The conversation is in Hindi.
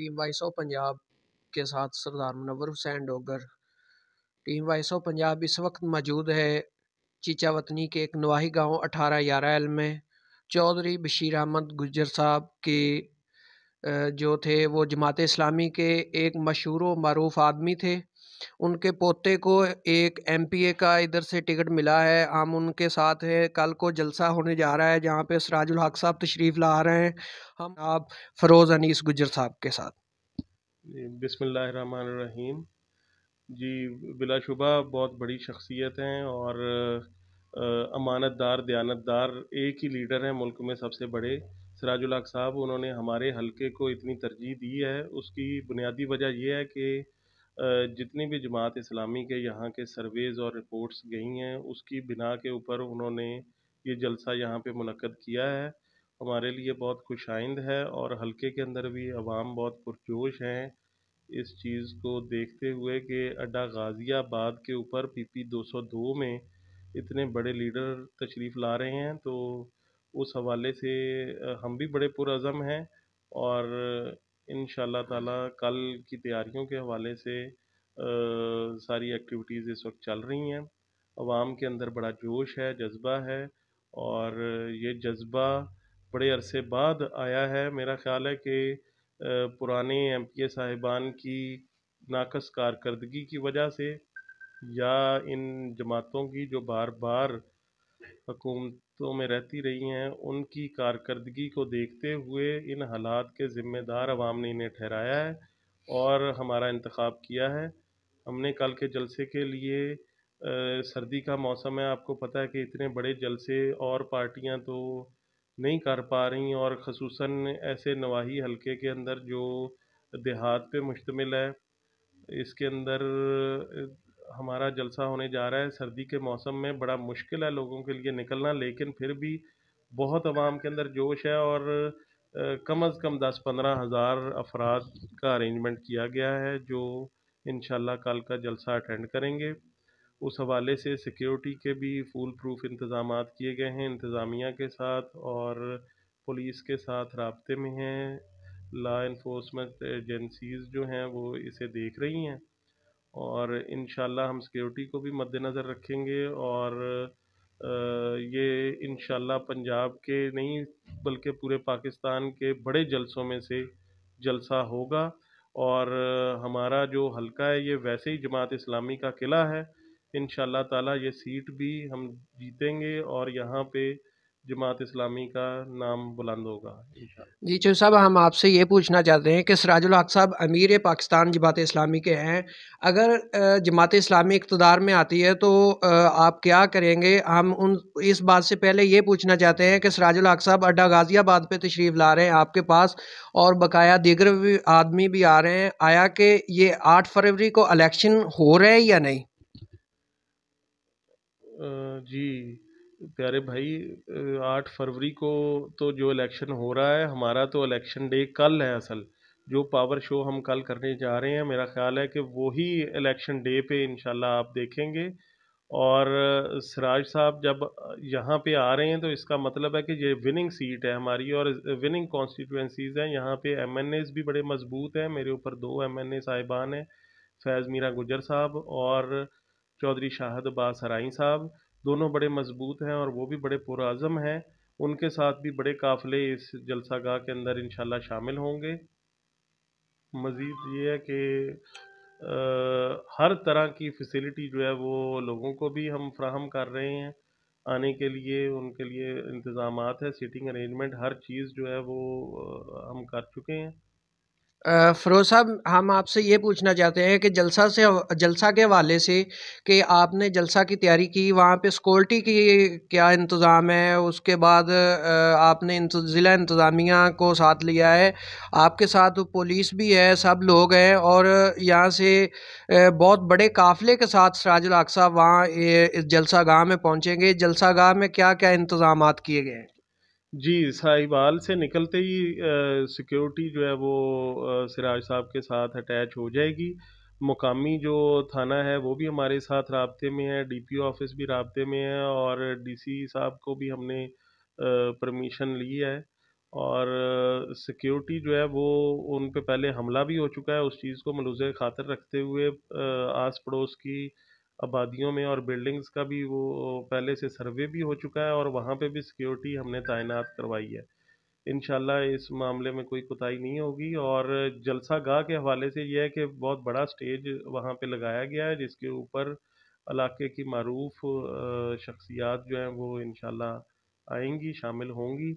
टीम वाइस ऑफ पंजाब के साथ Sardar Munawar Hussain Dogar team voice of Punjab इस वक्त मौजूद है चीचावतनी के एक नवाही गांव अठारह ग्यारह एल में चौधरी बशीर अहमद गुजर साहब के जो थे वो जमात इस्लामी के एक मशहूर मरूफ आदमी थे उनके पोते को एक एम पी ए का इधर से टिकट मिला है हम उनके साथ हैं कल को जलसा होने जा रहा है जहाँ पे सराजुल हक साहब तशरीफ़ ला रहे हैं हम आप फरोज़ अनीस गुजर साहब के साथ बिसमीम जी बिलाशुबा बहुत बड़ी शख्सियत हैं और अमानतदार दयानतदार एक ही लीडर हैं मुल्क में सबसे बड़े सराजुल हक साहब उन्होंने हमारे हलके को इतनी तरजीह दी है उसकी बुनियादी वजह यह है कि जितनी भी जमात इस्लामी के यहाँ के सर्वेज़ और रिपोर्ट्स गई हैं उसकी बिना के ऊपर उन्होंने ये जलसा यहाँ पे मनकद किया है हमारे लिए बहुत खुश आइंद है और हल्के के अंदर भी आवाम बहुत पुरजोश हैं इस चीज़ को देखते हुए कि अड्डा गाज़ियाबाद के ऊपर पी पी दो सौ दो में इतने बड़े लीडर तशरीफ़ ला रहे हैं तो उस हवाले से हम भी बड़े पुरज़म हैं और इन ताला कल की तैयारियों के हवाले से आ, सारी एक्टिविटीज़ इस वक्त चल रही हैं आवाम के अंदर बड़ा जोश है जज्बा है और ये जज्बा बड़े अरसे बाद आया है मेरा ख्याल है कि पुराने एम पी ए साहिबान की नाकस कारकर्दगी की वजह से या इन जमातों की जो बार बार हुकूमतों में रहती रही हैं उनकी कारकर्दगी को देखते हुए इन हालात के ज़िम्मेदार अवाम ने इन्हें ठहराया है और हमारा इंतखब किया है हमने कल के जलसे के लिए सर्दी का मौसम है आपको पता है कि इतने बड़े जलसे और पार्टियां तो नहीं कर पा रही और खसूस ऐसे नवाही हलके के अंदर जो देहात पे मुश्तमिल है इसके अंदर हमारा जलसा होने जा रहा है सर्दी के मौसम में बड़ा मुश्किल है लोगों के लिए निकलना लेकिन फिर भी बहुत आवाम के अंदर जोश है और कम अज़ कम दस पंद्रह हज़ार अफराद का अरेंजमेंट किया गया है जो इन कल का जलसा अटेंड करेंगे उस हवाले से सिक्योरिटी के भी फुल प्रूफ इंतज़ाम किए गए हैं इंतज़ामिया के साथ और पुलिस के साथ रबते में हैं ला इन्फोर्समेंट एजेंसीज़ जो हैं वो इसे देख रही हैं और इन हम सिक्योरिटी को भी मद्देनज़र रखेंगे और ये इन पंजाब के नहीं बल्कि पूरे पाकिस्तान के बड़े जलसों में से जलसा होगा और हमारा जो हलका है ये वैसे ही जमात इस्लामी का किला है इन ताला ये सीट भी हम जीतेंगे और यहाँ पे जमात इस्लामी का नाम बुलंद होगा जी चो साहब हम आपसे ये पूछना चाहते हैं कि सराजुल हक साहब अमीर पाकिस्तान जमात इस्लामी के हैं अगर जमात इस्लामी इकतदार में आती है तो आप क्या करेंगे हम उन इस बात से पहले ये पूछना चाहते हैं कि सराजुल हक साहब अड्डा गाज़ियाबाद पर तशरीफ़ ला रहे हैं आपके पास और बकाया दीगर भी आदमी भी आ रहे हैं आया कि ये आठ फरवरी को अलेक्शन हो रहे हैं या नहीं जी प्यारे भाई आठ फरवरी को तो जो इलेक्शन हो रहा है हमारा तो इलेक्शन डे कल है असल जो पावर शो हम कल करने जा रहे हैं मेरा ख्याल है कि वही इलेक्शन डे पे इनशाला आप देखेंगे और सिराज साहब जब यहाँ पे आ रहे हैं तो इसका मतलब है कि ये विनिंग सीट है हमारी और विनिंग कॉन्स्टिट्यूंसीज़ हैं यहाँ पे एम भी बड़े मजबूत हैं मेरे ऊपर दो एमएनए साहिबान हैं फैज़ मीरा गुजर साहब और चौधरी शाहद अब्बास हराई साहब दोनों बड़े मज़बूत हैं और वो भी बड़े पुराज़म हैं उनके साथ भी बड़े काफ़िले इस जलसा गाह के अंदर इन शामिल होंगे मज़ीद ये है कि हर तरह की फैसिलिटी जो है वो लोगों को भी हम फ्राहम कर रहे हैं आने के लिए उनके लिए इंतज़ाम है सीटिंग अरेंजमेंट हर चीज़ जो है वो हम कर चुके हैं फरोज़ साहब हम आपसे ये पूछना चाहते हैं कि जलसा से जलसा के हवाले से कि आपने जलसा की तैयारी की वहाँ पे सिक्योरिटी की क्या इंतज़ाम है उसके बाद आपने ज़िला इंतज़ामिया को साथ लिया है आपके साथ पुलिस भी है सब लोग हैं और यहाँ से बहुत बड़े काफ़िले के साथ सराजुल अक्सा वहाँ जलसा गाह में पहुँचेंगे जलसा गाह में क्या क्या इंतज़ाम किए गए हैं जी साहिवाल से निकलते ही सिक्योरिटी जो है वो सिराज साहब के साथ अटैच हो जाएगी। मुकामी जो थाना है वो भी हमारे साथ रबते में है, डीपीओ ऑफ़िस भी रबते में है और डीसी साहब को भी हमने परमिशन ली है। और सिक्योरिटी जो है वो उन पे पहले हमला भी हो चुका है, उस चीज़ को मलूज़ खातर रखते हुए आस-पड़ोस की आबादियों में और बिल्डिंग्स का भी वो पहले से सर्वे भी हो चुका है और वहाँ पे भी सिक्योरिटी हमने तैनात करवाई है इनशाला इस मामले में कोई कोताही नहीं होगी और जलसा गाह के हवाले से यह है कि बहुत बड़ा स्टेज वहाँ पे लगाया गया है जिसके ऊपर इलाके की मरूफ शख्सियात जो हैं वो इन आएंगी शामिल होंगी